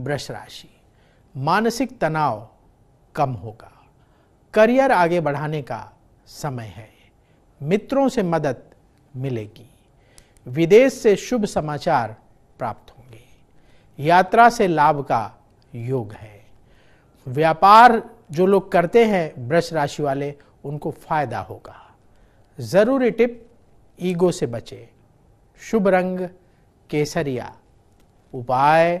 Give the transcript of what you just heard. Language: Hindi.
वृष राशि मानसिक तनाव कम होगा करियर आगे बढ़ाने का समय है मित्रों से मदद मिलेगी विदेश से शुभ समाचार प्राप्त होंगे यात्रा से लाभ का योग है व्यापार जो लोग करते हैं वृष राशि वाले उनको फायदा होगा ज़रूरी टिप ईगो से बचे शुभ रंग केसरिया उपाय